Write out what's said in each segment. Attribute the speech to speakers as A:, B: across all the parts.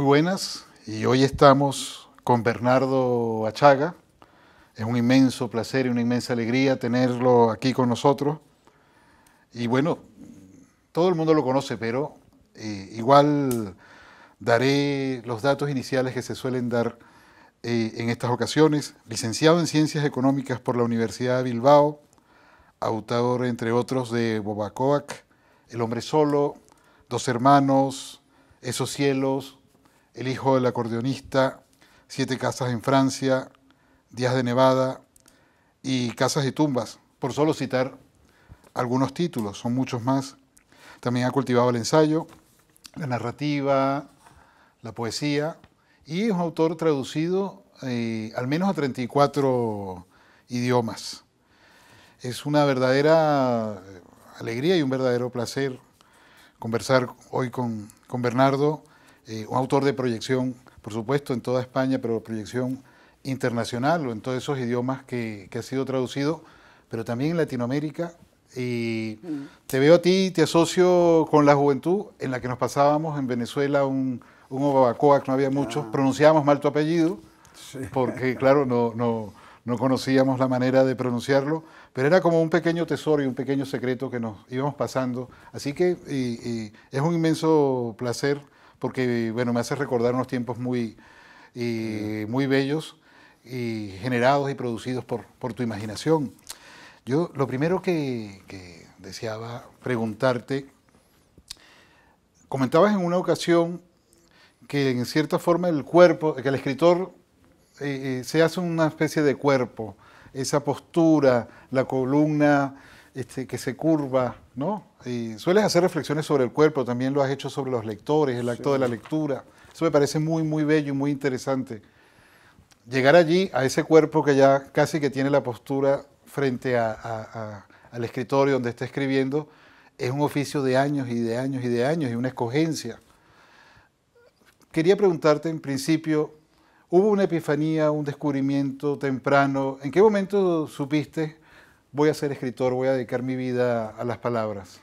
A: Muy buenas, y hoy estamos con Bernardo Achaga. Es un inmenso placer y una inmensa alegría tenerlo aquí con nosotros. Y bueno, todo el mundo lo conoce, pero eh, igual daré los datos iniciales que se suelen dar eh, en estas ocasiones. Licenciado en Ciencias Económicas por la Universidad de Bilbao, autor, entre otros, de Bobacoac, El Hombre Solo, Dos Hermanos, Esos Cielos, el hijo del acordeonista, Siete casas en Francia, Días de Nevada y Casas y Tumbas, por solo citar algunos títulos, son muchos más. También ha cultivado el ensayo, la narrativa, la poesía y es un autor traducido eh, al menos a 34 idiomas. Es una verdadera eh, alegría y un verdadero placer conversar hoy con, con Bernardo eh, un autor de proyección, por supuesto, en toda España, pero proyección internacional o en todos esos idiomas que, ha sido traducido, pero también en Latinoamérica. Y mm. te veo a ti, te asocio con la juventud en la que nos pasábamos en Venezuela un, un que no había muchos, ah. pronunciábamos mal tu apellido, porque claro, no, no, no conocíamos la manera de pronunciarlo, pero era como un pequeño tesoro y un pequeño secreto que nos íbamos pasando. Así que es un inmenso placer porque bueno, me hace recordar unos tiempos muy, muy bellos y generados y producidos por, tu imaginación. Yo lo primero que, deseaba preguntarte, comentabas en una ocasión que en cierta forma el cuerpo, que el escritor eh, eh, se hace una especie de cuerpo, esa postura, la columna este, que se curva, y sueles hacer reflexiones sobre el cuerpo, también lo has hecho sobre los lectores, el acto de la lectura. Eso me parece muy, muy bello y muy interesante. Llegar allí, a ese cuerpo que ya casi que tiene la postura frente al escritorio donde está escribiendo, es un oficio de años y de años y de años y una escogencia. Quería preguntarte en principio, ¿hubo una epifanía, un descubrimiento temprano? ¿En qué momento supiste voy a ser escritor, voy a dedicar mi vida a las palabras?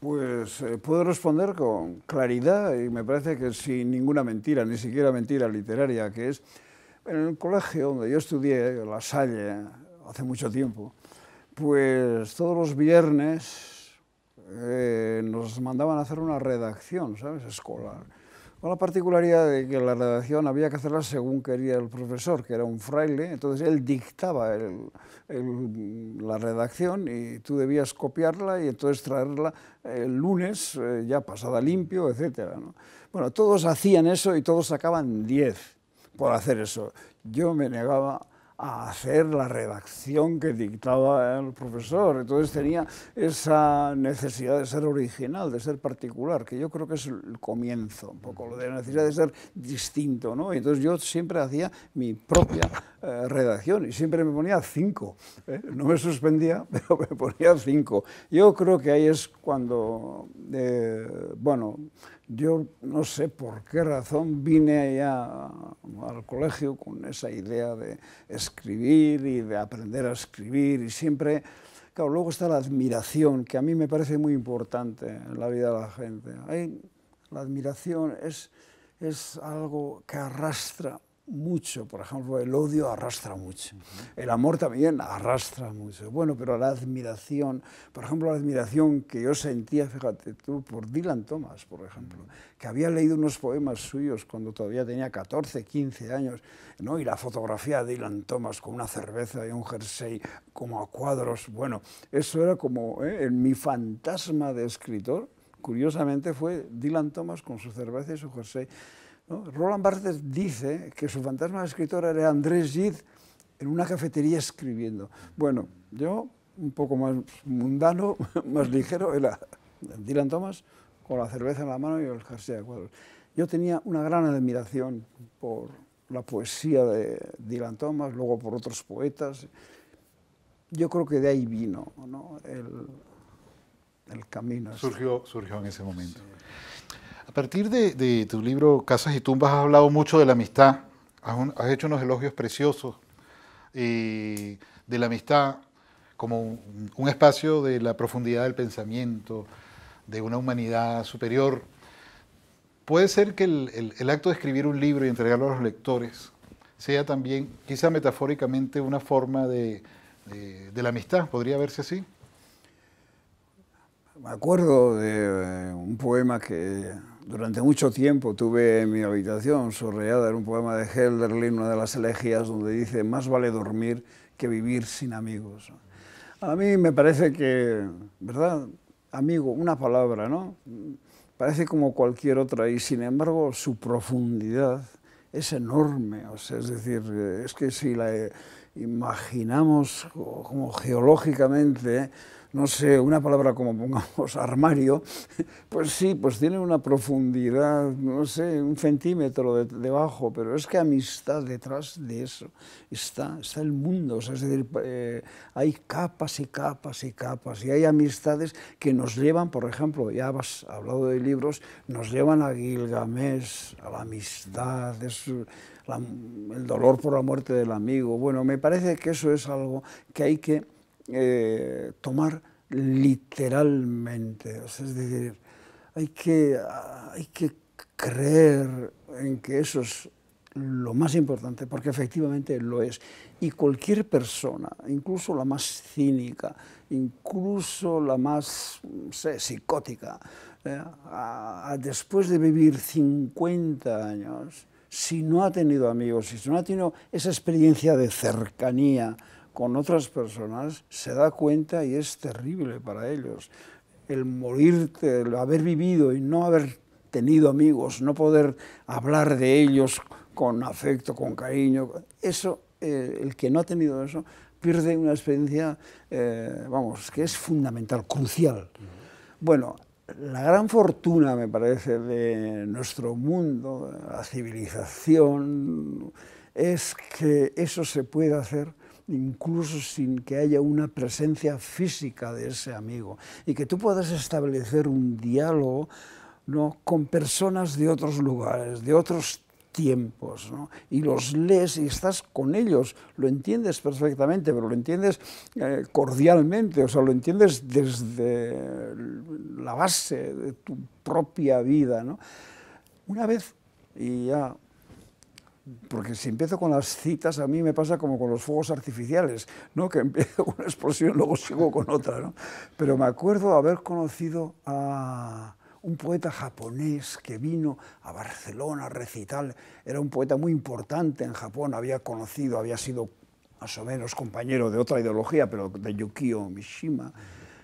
A: Pues eh, puedo
B: responder con claridad y me parece que sin ninguna mentira, ni siquiera mentira literaria, que es en el colegio donde yo estudié, La Salle, hace mucho tiempo, pues todos los viernes eh, nos mandaban a hacer una redacción, ¿sabes? Escolar con la particularidad de que la redacción había que hacerla según quería el profesor, que era un fraile, entonces él dictaba la redacción y tú debías copiarla y entonces traerla eh, el lunes eh, ya pasada limpio, etc. Bueno, todos hacían eso y todos sacaban 10 por hacer eso. Yo me negaba a hacer la redacción que dictaba el profesor. Entonces tenía esa necesidad de ser original, de ser particular, que yo creo que es el comienzo, un poco, de la necesidad de ser distinto. ¿no? entonces yo siempre hacía mi propia eh, redacción y siempre me ponía cinco. ¿eh? No me suspendía, pero me ponía cinco. Yo creo que ahí es cuando, eh, bueno, yo no sé por qué razón vine allá al colegio con esa idea de escribir y de aprender a escribir y siempre, claro, luego está la admiración, que a mí me parece muy importante en la vida de la gente. la admiración es algo que arrastra mucho. Por ejemplo, el odio arrastra mucho. El amor también arrastra mucho. Bueno, pero la admiración, por ejemplo, la admiración que yo sentía, fíjate tú, por Dylan Thomas, por ejemplo, que había leído unos poemas suyos cuando todavía tenía 14, 15 años, ¿no? y la fotografía de Dylan Thomas con una cerveza y un jersey como a cuadros. Bueno, eso era como ¿eh? mi fantasma de escritor. Curiosamente fue Dylan Thomas con su cerveza y su jersey. Roland Barthes dice que su fantasma de escritor era Andrés Gide en una cafetería escribiendo. Bueno, yo, un poco más mundano, más ligero, era Dylan Thomas con la cerveza en la mano y el jersey de cuadros. Yo tenía una gran admiración por la poesía de Dylan Thomas, luego por otros poetas. Yo creo
A: que de ahí vino ¿no? el, camino. Surgió, surgió en ese momento. A partir de, tu libro Casas y Tumbas has hablado mucho de la amistad, has, hecho unos elogios preciosos eh, de la amistad como un, espacio de la profundidad del pensamiento, de una humanidad superior. Puede ser que el, acto de escribir un libro y entregarlo a los lectores sea también, quizá metafóricamente, una forma de, la amistad, podría verse así. Me acuerdo de eh, un
B: poema que durante mucho tiempo tuve en mi habitación sorreada en un poema de Helderlin, una de las elegías, donde dice, más vale dormir que vivir sin amigos. A mí me parece que, ¿verdad? Amigo, una palabra, ¿no? Parece como cualquier otra y sin embargo su profundidad es enorme, o sea, es decir, es que si la imaginamos como geológicamente, no sé, una palabra como pongamos armario, pues sí, pues tiene una profundidad, no sé, un centímetro debajo, pero es que amistad detrás de eso está, el mundo, es decir, eh, hay capas y capas y capas, y hay amistades que nos llevan, por ejemplo, ya has hablado de libros, nos llevan a Gilgamesh, a la amistad, es... el dolor por la muerte del amigo. Bueno, me parece que eso es algo que hay que eh, tomar literalmente. es decir, hay que, hay que creer en que eso es lo más importante, porque efectivamente lo es. Y cualquier persona, incluso la más cínica, incluso la más psicótica, eh, después de vivir 50 años, si no ha tenido amigos, si no ha tenido esa experiencia de cercanía, con otras personas se da cuenta y es terrible para ellos. El morirte, el haber vivido y no haber tenido amigos, no poder hablar de ellos con afecto, con cariño, eso, eh, el que no ha tenido eso, pierde una experiencia, eh, vamos, que es fundamental, crucial. Bueno, la gran fortuna, me parece, de nuestro mundo, la civilización, es que eso se puede hacer incluso sin que haya una presencia física de ese amigo, y que tú puedas establecer un diálogo ¿no? con personas de otros lugares, de otros tiempos, y los lees y estás con ellos, lo entiendes perfectamente, pero lo entiendes eh, cordialmente, o sea, lo entiendes desde la base de tu propia vida. Una vez, y ya porque si empiezo con las citas, a mí me pasa como con los fuegos artificiales, ¿no? que empiezo con una explosión, luego sigo con otra. ¿no? Pero me acuerdo haber conocido a un poeta japonés que vino a Barcelona a recitar. era un poeta muy importante en Japón, había conocido, había sido más o menos compañero de otra ideología, pero de Yukio Mishima.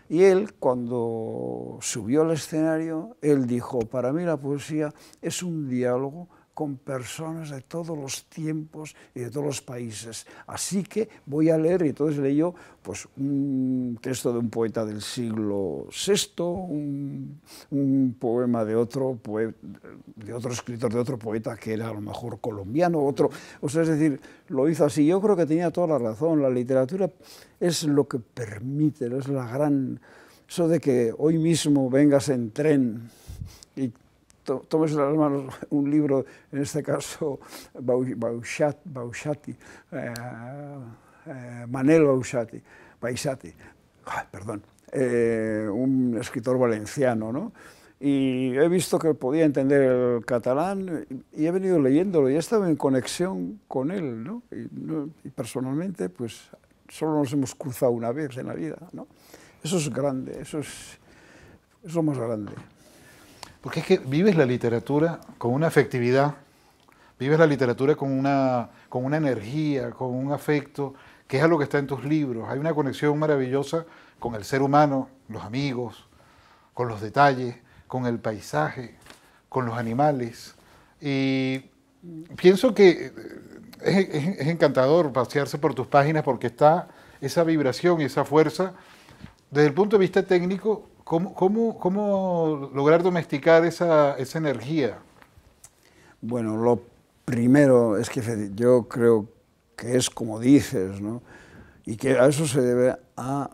B: Y él, cuando subió al escenario, él dijo, para mí la poesía es un diálogo con personas de todos los tiempos y de todos los países. Así que voy a leer, y entonces leyó pues, un texto de un poeta del siglo VI, un, poema de otro, de otro escritor, de otro poeta que era a lo mejor colombiano, otro. O sea, es decir, lo hizo así. Yo creo que tenía toda la razón. La literatura es lo que permite, es la gran... Eso de que hoy mismo vengas en tren y tomes en las manos un libro, en este caso eh, eh, Manel Bauchati, ah, perdón, eh, un escritor valenciano, ¿no? Y he visto que podía entender el catalán y he venido leyéndolo y he estado en conexión con él, ¿no? Y, personalmente, pues solo nos hemos cruzado una vez en
A: la vida, ¿no? Eso es grande, eso es, es lo más grande. Porque es que vives la literatura con una afectividad, vives la literatura con una, con una energía, con un afecto, que es algo que está en tus libros. Hay una conexión maravillosa con el ser humano, los amigos, con los detalles, con el paisaje, con los animales. Y pienso que eh, es, es encantador pasearse por tus páginas porque está esa vibración y esa fuerza. Desde el punto de vista técnico, ¿Cómo, cómo, cómo lograr domesticar esa, esa, energía?
B: Bueno, lo primero es que yo creo que es como dices, ¿no? Y que a eso se debe a,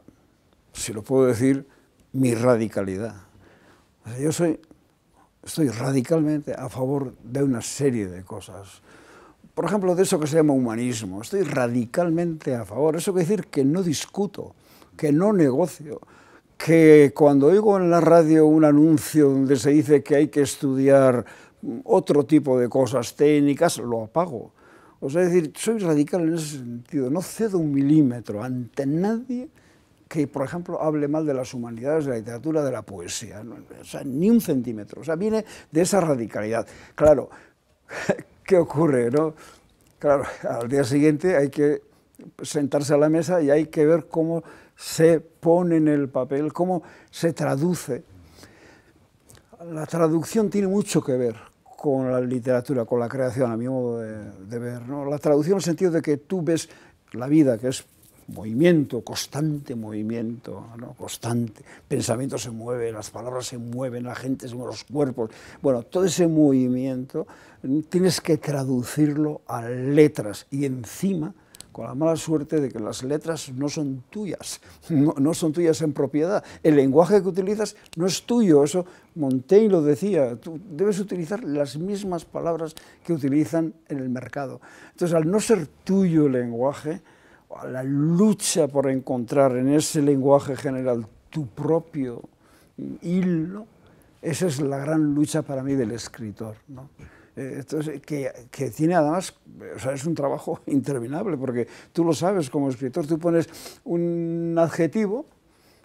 B: si lo puedo decir, mi radicalidad. yo soy, estoy radicalmente a favor de una serie de cosas. Por ejemplo, de eso que se llama humanismo. Estoy radicalmente a favor. Eso quiere decir que no discuto, que no negocio, que cuando oigo en la radio un anuncio donde se dice que hay que estudiar otro tipo de cosas técnicas, lo apago. O sea, es decir, soy radical en ese sentido, no cedo un milímetro ante nadie que, por ejemplo, hable mal de las humanidades, de la literatura, de la poesía. O sea, ni un centímetro. O sea, viene de esa radicalidad. Claro, ¿qué ocurre? No? Claro, al día siguiente hay que sentarse a la mesa y hay que ver cómo se pone en el papel, cómo se traduce. La traducción tiene mucho que ver con la literatura, con la creación, a mi modo de, ver. La traducción en el sentido de que tú ves la vida, que es movimiento, constante movimiento, ¿no? constante. Pensamiento se mueve, las palabras se mueven, la gente se mueve, los cuerpos. Bueno, todo ese movimiento tienes que traducirlo a letras y encima con la mala suerte de que las letras no son tuyas, no, son tuyas en propiedad. El lenguaje que utilizas no es tuyo, eso Montaigne lo decía, tú debes utilizar las mismas palabras que utilizan en el mercado. Entonces, al no ser tuyo el lenguaje, a la lucha por encontrar en ese lenguaje general tu propio hilo, esa es la gran lucha para mí del escritor. ¿no? Eh, que, que, tiene además, o sea, es un trabajo interminable, porque tú lo sabes como escritor, tú pones un adjetivo,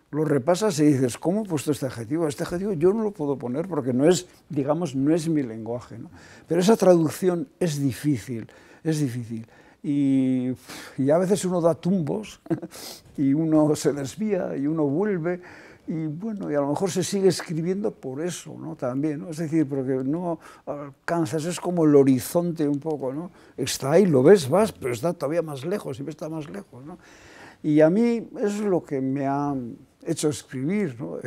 B: lo repasas y dices, ¿cómo he puesto este adjetivo? Este adjetivo yo no lo puedo poner porque no es, digamos, no es mi lenguaje. ¿no? Pero esa traducción es difícil, es difícil. Y, y a veces uno da tumbos y uno se desvía y uno vuelve y bueno, y a lo mejor se sigue escribiendo por eso, ¿no? También, ¿no? Es decir, porque no alcanzas, es como el horizonte un poco, ¿no? Está ahí, lo ves, vas, pero está todavía más lejos, siempre está más lejos, ¿no? Y a mí es lo que me ha hecho escribir, ¿no?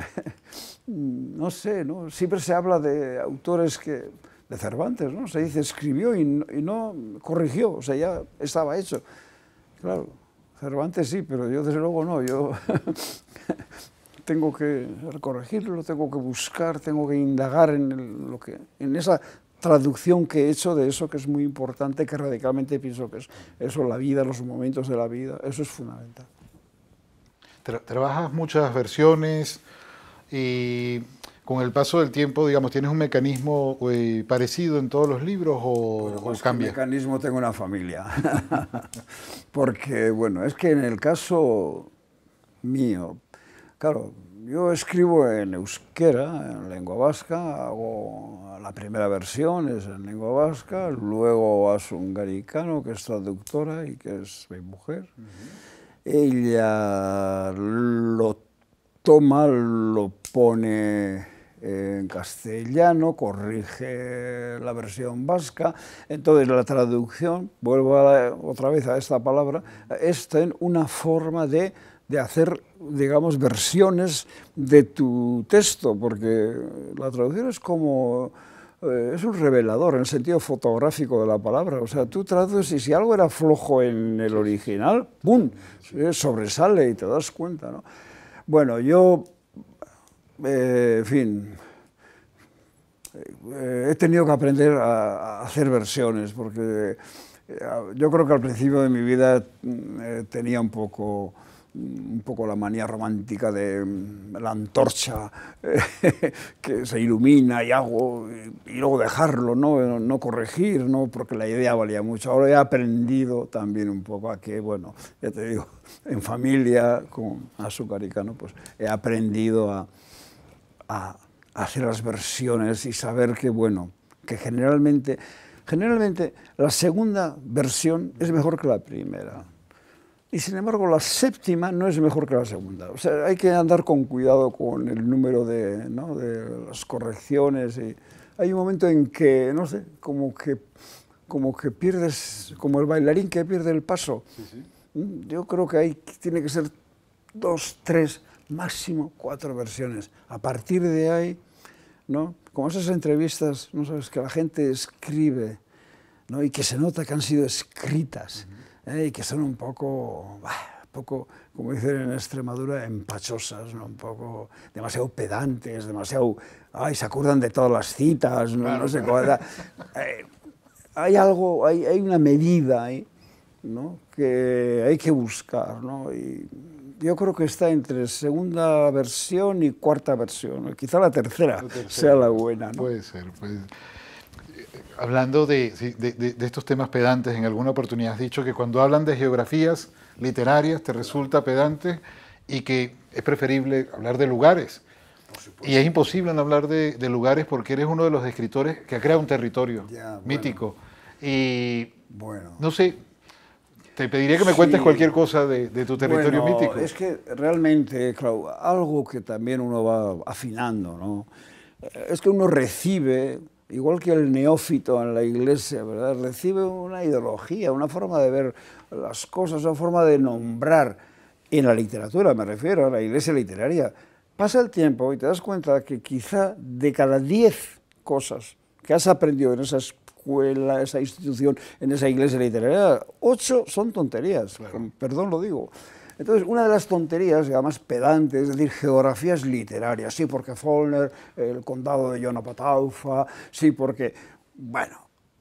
B: no sé, ¿no? Siempre se habla de autores que de Cervantes, ¿no? Se dice escribió y y no corrigió, o sea, ya estaba hecho. Claro, Cervantes sí, pero yo desde luego no, yo tengo que corregirlo, tengo que buscar, tengo que indagar en, lo que, en esa traducción que he hecho de eso que es muy importante, que radicalmente pienso que es eso, la vida, los momentos de la vida, eso es fundamental.
A: trabajas muchas versiones y con el paso del tiempo, digamos, ¿tienes un mecanismo eh, parecido en todos los libros o, pues, o cambia? mecanismo tengo una
B: familia.
A: Porque, bueno, es que en el caso
B: mío Claro, yo escribo en euskera, en lengua vasca, hago la primera versión es en lengua vasca, luego a Garicano, que es traductora y que es mi mujer. Ella lo toma, lo pone en castellano, corrige la versión vasca, entonces la traducción, vuelvo otra vez a esta palabra, está en una forma de de hacer, digamos, versiones de tu texto, porque la traducción es como... Eh, es un revelador en el sentido fotográfico de la palabra. O sea, tú traduces y si algo era flojo en el original, ¡pum!, eh, sobresale y te das cuenta, ¿no? Bueno, yo, eh, en fin, he tenido que aprender a hacer versiones, porque yo creo que al principio de mi vida mm, tenía un poco un poco la manía romántica de mm, la antorcha que se ilumina y hago, y, luego dejarlo, ¿no? corregir, ¿no? porque la idea valía mucho. Ahora he aprendido también un poco a que, bueno, ya te digo, en familia con Azúcar y Cano, pues he aprendido a, a hacer las versiones y saber que, bueno, que generalmente, generalmente la segunda versión es mejor que la primera y sin embargo la séptima no es mejor que la segunda. O sea, hay que andar con cuidado con el número de, las correcciones. Y hay un momento en que, no sé, como que, como que pierdes, como el bailarín que pierde el paso. Mm, yo creo que hay, tiene que ser dos, tres, máximo cuatro versiones. A partir de ahí, ¿no? como esas entrevistas, no sabes, que la gente escribe ¿no? y que se nota que han sido escritas y que son un poco, poco, como dicen en Extremadura, empachosas, ¿no? un poco demasiado pedantes, demasiado, ay, se acuerdan de todas las citas, no, sé eh, hay algo, hay, hay una medida ahí, ¿no? que hay que buscar, ¿no? Y, yo creo que está entre segunda versión y cuarta versión. Quizá la tercera, sea la buena. ¿no?
A: Puede ser, puede ser hablando de, estos temas pedantes, en alguna oportunidad has dicho que cuando hablan de geografías literarias te resulta pedante y que es preferible hablar de lugares. Y es imposible no hablar de, lugares porque eres uno de los escritores que ha creado un territorio mítico. Y bueno. no sé, te pediría que me cuentes cualquier cosa de, tu territorio mítico. Es
B: que realmente, algo que también uno va afinando, ¿no? Es que uno recibe igual que el neófito en la iglesia, ¿verdad? Recibe una ideología, una forma de ver las cosas, una forma de nombrar. En la literatura, me refiero, a la iglesia literaria. Pasa el tiempo y te das cuenta que quizá de cada diez cosas que has aprendido en esa escuela, esa institución, en esa iglesia literaria, ocho son tonterías, perdón lo digo. Entonces, una de las tonterías, además pedantes, es decir, geografías literarias, sí porque Follner, el condado de Yonapataufa, sí porque... Bueno,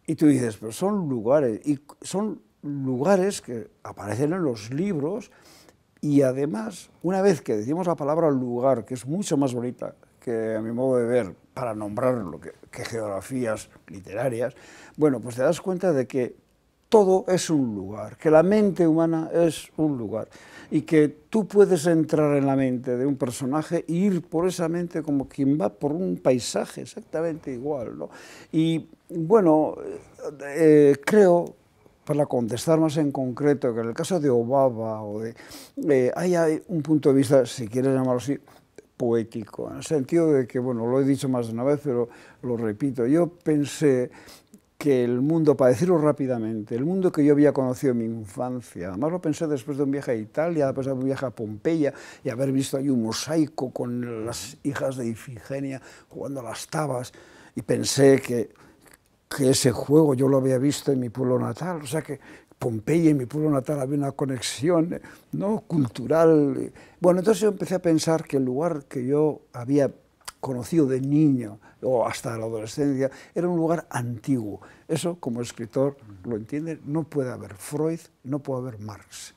B: y tú dices, pero son lugares, y son lugares que aparecen en los libros, y además, una vez que decimos la palabra lugar, que es mucho más bonita que a mi modo de ver, para nombrarlo, que geografías literarias, bueno, pues te das cuenta de que todo es un lugar, que la mente humana es un lugar y que tú puedes entrar en la mente de un personaje e ir por esa mente como quien va por un paisaje exactamente igual. ¿no? Y bueno, eh, creo, para contestar más en concreto, que en el caso de Obaba, o de... Eh, ahí hay un punto de vista, si quieres llamarlo así, poético, en el sentido de que, bueno, lo he dicho más de una vez, pero lo repito, yo pensé que el mundo, para decirlo rápidamente, el mundo que yo había conocido en mi infancia, además lo pensé después de un viaje a Italia, después de un viaje a Pompeya y haber visto ahí un mosaico con las hijas de Ifigenia jugando a las tabas y pensé que, ese juego yo lo había visto en mi pueblo natal, o sea que Pompeya y mi pueblo natal había una conexión eh, ¿no? cultural. Eh. Bueno, entonces yo empecé a pensar que el lugar que yo había conocido de niño o hasta la adolescencia, era un lugar antiguo. Eso, como escritor, lo entiende, no puede haber Freud, no puede haber Marx.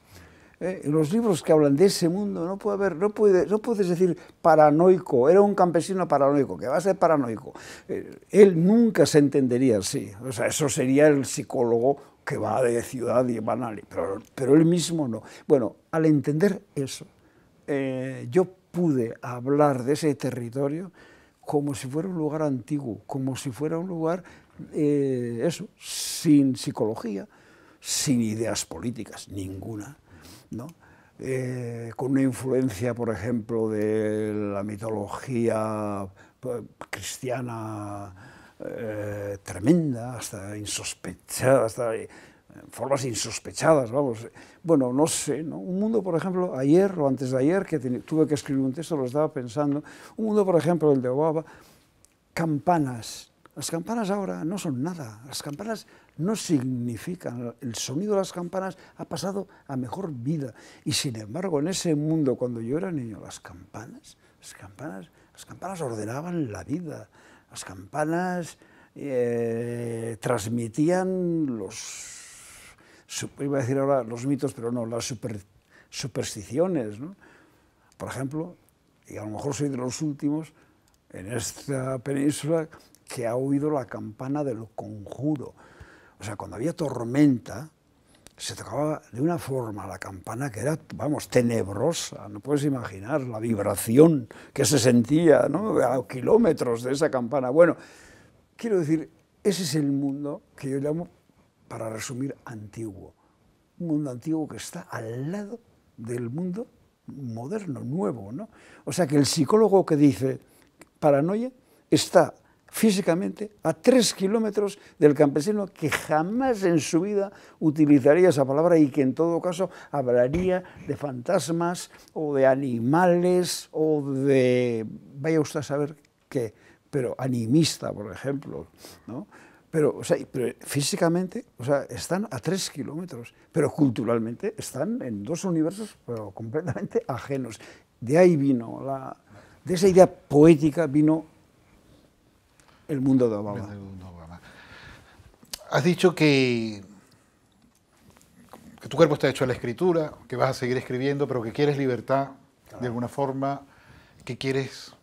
B: Eh, los libros que hablan de ese mundo no puede haber, no, puede, no puedes decir paranoico, era un campesino paranoico, que va a ser paranoico. Eh, él nunca se entendería así, o sea, eso sería el psicólogo que va de ciudad y banal, pero, pero él mismo no. Bueno, al entender eso, eh, yo pude hablar de ese territorio como si fuera un lugar antiguo, como si fuera un lugar, eh, eso, sin psicología, sin ideas políticas, ninguna, eh, con una influencia, por ejemplo, de la mitología pues, cristiana eh, tremenda, hasta insospechada, hasta formas insospechadas, vamos. Bueno, no sé, ¿no? Un mundo, por ejemplo, ayer o antes de ayer, que tuve que escribir un texto, lo estaba pensando, un mundo, por ejemplo, el de Obama, campanas. Las campanas ahora no son nada, las campanas no significan, el sonido de las campanas ha pasado a mejor vida. Y sin embargo, en ese mundo, cuando yo era niño, las campanas, las campanas, las campanas ordenaban la vida, las campanas eh, transmitían los iba a decir ahora los mitos, pero no, las supersticiones. ¿no? Por ejemplo, y a lo mejor soy de los últimos en esta península que ha oído la campana del conjuro. O sea, cuando había tormenta, se tocaba de una forma la campana que era, vamos, tenebrosa, no puedes imaginar la vibración que se sentía a kilómetros de esa campana. Bueno, quiero decir, ese es el mundo que yo llamo para resumir, antiguo. Un mundo antiguo que está al lado del mundo moderno, nuevo. ¿no? O sea que el psicólogo que dice paranoia está físicamente a tres kilómetros del campesino que jamás en su vida utilizaría esa palabra y que en todo caso hablaría de fantasmas o de animales o de, vaya usted a saber qué, pero animista, por ejemplo. ¿no? Pero, o sea, físicamente o sea, están a tres kilómetros, pero culturalmente están en dos universos pero completamente ajenos. De ahí vino, la, de esa idea poética vino el
A: mundo de Obama. Has dicho que, tu cuerpo está hecho a la escritura, que vas a seguir escribiendo, pero que quieres libertad de alguna forma, que quieres,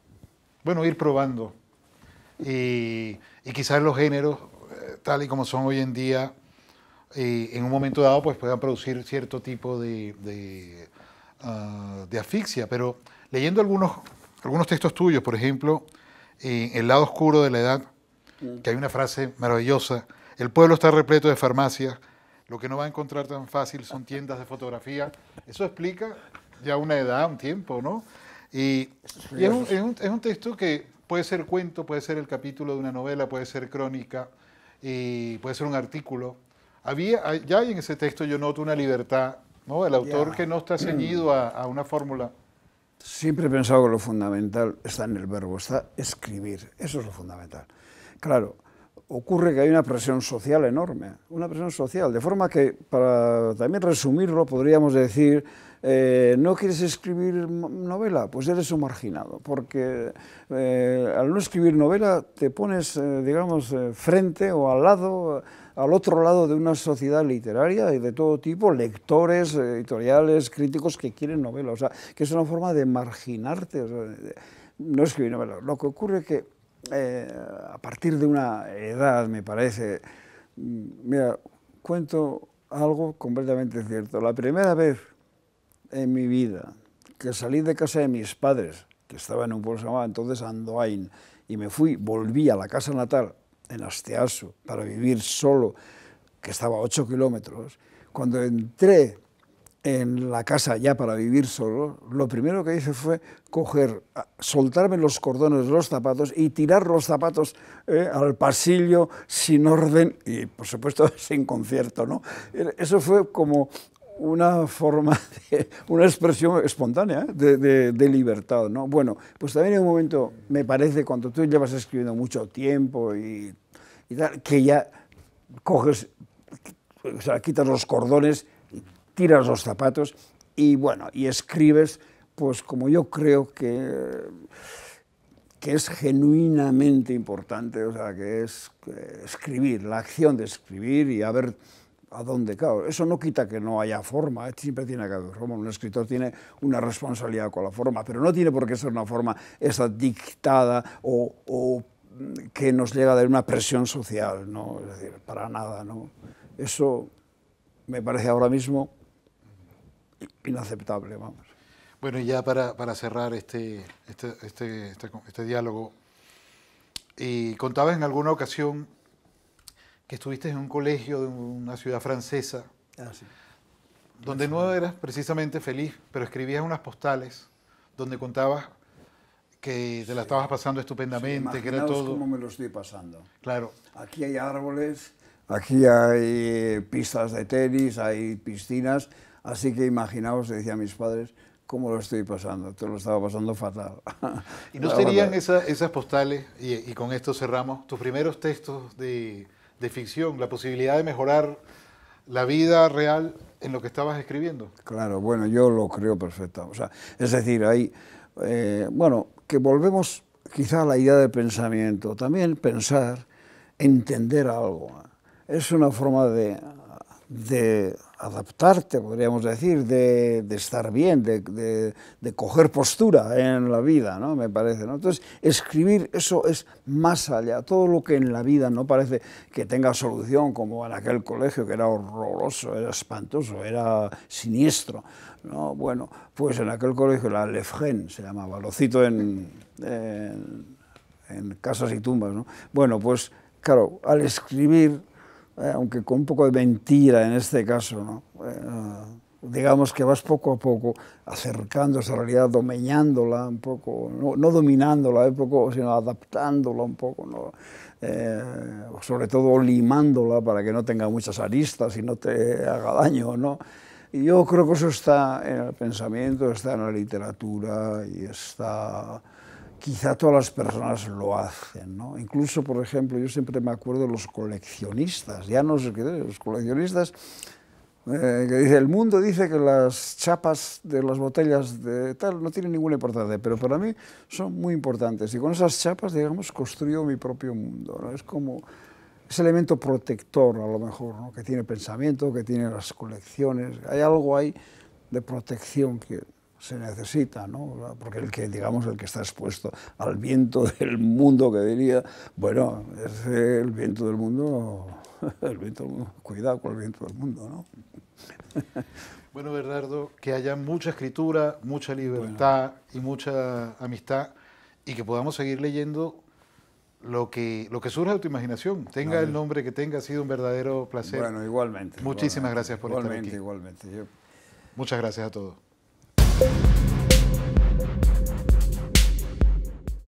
A: bueno, ir probando. y quizás los géneros tal y como son hoy en día, eh, en un momento dado pues puedan producir cierto tipo de, de, ah, asfixia. Pero leyendo algunos, algunos textos tuyos, por ejemplo, El lado oscuro de la edad, mm. que hay una frase maravillosa, el pueblo está repleto de farmacias, lo que no va a encontrar tan fácil son tiendas de fotografía. Eso explica ya una edad, un tiempo, ¿no? Y, es un texto que puede ser cuento, puede ser el capítulo de una novela, puede ser crónica, y puede ser un artículo. Había, ya en ese texto yo noto una libertad, ¿no? El autor que no está ceñido a una fórmula.
B: Siempre he pensado que lo fundamental está en el verbo, está escribir,
A: eso es lo fundamental.
B: Claro, ocurre que hay una presión social enorme, una presión social, de forma que, para también resumirlo, podríamos decir, eh, no quieres escribir novela, pues eres un marginado, porque eh, al no escribir novela te pones, eh, digamos, frente o al lado, al otro lado de una sociedad literaria y de todo tipo, lectores, editoriales, críticos que quieren novela, o sea, que es una forma de marginarte, no escribir novela. Lo que ocurre que eh, a partir de una edad, me parece. Mm, mira, cuento algo completamente cierto. La primera vez en mi vida que salí de casa de mis padres, que estaba en un pueblo llamado entonces Andoain, y me fui, volví a la casa natal, en Asteaso, para vivir solo, que estaba a 8 kilómetros, cuando entré en la casa ya para vivir solo, lo primero que hice fue coger, soltarme los cordones de los zapatos y tirar los zapatos eh, al pasillo sin orden y, por supuesto, sin concierto. ¿no? Eso fue como una forma, de, una expresión espontánea ¿eh? de, libertad, ¿no? Bueno, pues también en un momento, me parece, cuando tú llevas escribiendo mucho tiempo y, y tal, que ya coges, o sea, quitas los cordones tiras los zapatos y bueno, y escribes pues como yo creo que, que es genuinamente importante, o sea, que es escribir, la acción de escribir y a ver a dónde, cae, eso no quita que no haya forma, ¿eh? siempre tiene que haber forma, un escritor tiene una responsabilidad con la forma, pero no tiene por qué ser una forma esa dictada o, o mm, que nos llega de una presión social, ¿no? es decir, para nada, ¿no? Eso me
A: parece ahora mismo inaceptable, vamos. Bueno, y ya para, cerrar este este, este, este, este diálogo, y eh, contabas en alguna ocasión que estuviste en un colegio de una ciudad francesa, ah, donde no eras precisamente feliz, pero escribías unas postales donde contabas que te la estabas pasando estupendamente, que era todo. cómo
B: me lo estoy pasando. Claro. Aquí hay árboles, aquí hay eh, pistas de tenis, hay piscinas, Así que imaginaos, decía mis padres, cómo lo estoy pasando, esto lo estaba pasando fatal. ¿Y no serían
A: esas postales, y, con esto cerramos, tus primeros textos de, ficción, la posibilidad de mejorar la vida real en lo que estabas escribiendo?
B: Claro, bueno, yo lo creo perfecto. O sea, es decir, ahí, eh, bueno, que volvemos quizá a la idea de pensamiento, también pensar, entender algo. Es una forma de de adaptarte, podríamos decir, de, estar bien, de, coger postura en la vida, ¿no? Me parece, ¿no? Entonces, escribir eso es más allá, todo lo que en la vida no parece que tenga solución, como en aquel colegio que era horroroso, era espantoso, era siniestro, ¿no? Bueno, pues en aquel colegio, la Lefren se llamaba, lo en, en, en casas y tumbas, Bueno, pues, claro, al escribir eh, aunque con un poco de mentira en este caso, ¿no? Eh, digamos que vas poco a poco acercando esa realidad, domeñándola un poco, no, no dominándola eh, poco, sino adaptándola un poco, ¿no? sobre todo limándola para que no tenga muchas aristas y no te haga daño, ¿no? Y yo creo que eso está en el pensamiento, está en la literatura y está quizá todas las personas lo hacen. ¿no? Incluso, por ejemplo, yo siempre me acuerdo de los coleccionistas, ya no sé qué, los coleccionistas, eh, que dice, el mundo dice que las chapas de las botellas de tal no tienen ninguna importancia, pero para mí son muy importantes. Y con esas chapas, digamos, construyo mi propio mundo. ¿no? Es como ese elemento protector, a lo mejor, ¿no? que tiene pensamiento, que tiene las colecciones. Hay algo ahí de protección que se necesita, ¿no? porque el que, digamos, el que está expuesto al viento del mundo, que diría, bueno, es el viento del mundo, el viento del mundo, cuidado con el viento del mundo, ¿no?
A: Bueno, Bernardo, que haya mucha escritura, mucha libertad y mucha amistad y que podamos seguir leyendo lo que, lo que surge de tu imaginación. Tenga el nombre que tenga, ha sido un verdadero placer. Bueno, igualmente. Muchísimas gracias por estar aquí. Igualmente, igualmente. Muchas gracias a todos.